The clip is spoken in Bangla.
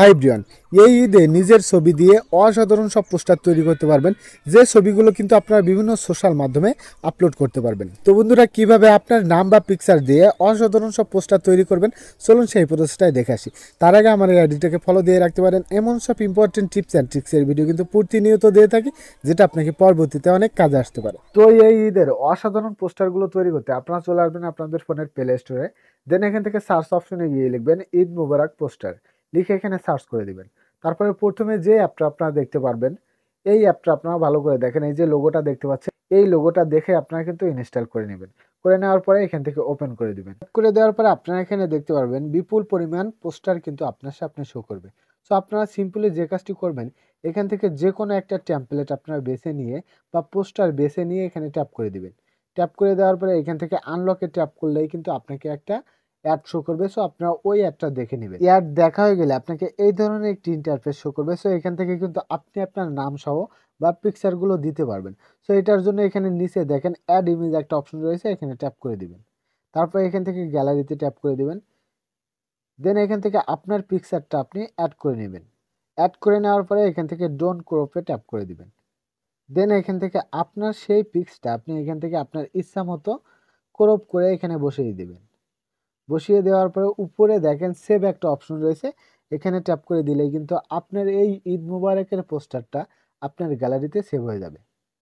হাইব্রিয়ান এই ঈদে নিজের ছবি দিয়ে অসাধারণ সব পোস্টার তৈরি করতে পারবেন যে ছবিগুলো কিন্তু আপনারা বিভিন্ন সোশ্যাল মাধ্যমে আপলোড করতে পারবেন তো বন্ধুরা কিভাবে আপনার নাম বা পিকচার দিয়ে অসাধারণ সব পোস্টার তৈরি করবেন চলুন সেই প্রসেসটাই দেখে আসি তার আগে আমার এই আইডিটাকে ফলো দিয়ে রাখতে পারেন এমন সব ইম্পর্টেন্ট টিপস অ্যান্ড ট্রিক্সের ভিডিও কিন্তু প্রতিনিয়ত দিয়ে থাকি যেটা আপনাকে পরবর্তীতে অনেক কাজে আসতে পারে তো এই ঈদের অসাধারণ পোস্টারগুলো তৈরি করতে আপনারা চলে আসবেন আপনাদের ফোনের প্লে স্টোরে দেন এখান থেকে সার্চ অপশনে গিয়ে লিখবেন ঈদ মুবারক পোস্টার লিখে এখানে সার্চ করে দিবেন তারপরে প্রথমে যে অ্যাপটা আপনারা দেখতে পারবেন এই অ্যাপটা আপনারা ভালো করে দেখেন এই যে লোগোটা দেখতে পাচ্ছেন এই লোগোটা দেখে আপনারা কিন্তু ইনস্টল করে নেবেন করে নেওয়ার পরে এখান থেকে ওপেন করে দিবেন করে দেওয়ার পরে আপনারা এখানে দেখতে পারবেন বিপুল পরিমাণ পোস্টার কিন্তু আপনার আপনি শো করবে সো আপনারা সিম্পলি যে কাজটি করবেন এখান থেকে যে কোনো একটা ট্যাম্পলেট আপনারা বেছে নিয়ে বা পোস্টার বেছে নিয়ে এখানে ট্যাপ করে দিবেন ট্যাপ করে দেওয়ার পরে এখান থেকে আনলকে ট্যাপ করলেই কিন্তু আপনাকে একটা অ্যাড শো করবে সো আপনারা ওই অ্যাডটা দেখে নেবেন অ্যাড দেখা হয়ে গেলে আপনাকে এই ধরনের একটি ইন্টারফেস শো করবে সো এখান থেকে কিন্তু আপনি আপনার নাম সহ বা পিকচারগুলো দিতে পারবেন সো এটার জন্য এখানে নিচে দেখেন অ্যাড ইমেজ একটা অপশন রয়েছে এখানে ট্যাপ করে দিবেন তারপর এখান থেকে গ্যালারিতে ট্যাপ করে দিবেন দেন এখান থেকে আপনার পিকচারটা আপনি অ্যাড করে নেবেন অ্যাড করে নেওয়ার পরে এখান থেকে ডোন ক্রোপে ট্যাপ করে দিবেন দেন এখান থেকে আপনার সেই পিক্সটা আপনি এখান থেকে আপনার ইচ্ছা মতো ক্রোপ করে এখানে বসিয়ে দেবেন বসিয়ে দেওয়ার পরে উপরে দেখেন সেভ একটা অপশন রয়েছে এখানে ট্যাপ করে দিলেই কিন্তু আপনার এই ঈদ মুবারকের পোস্টারটা আপনার গ্যালারিতে সেভ হয়ে যাবে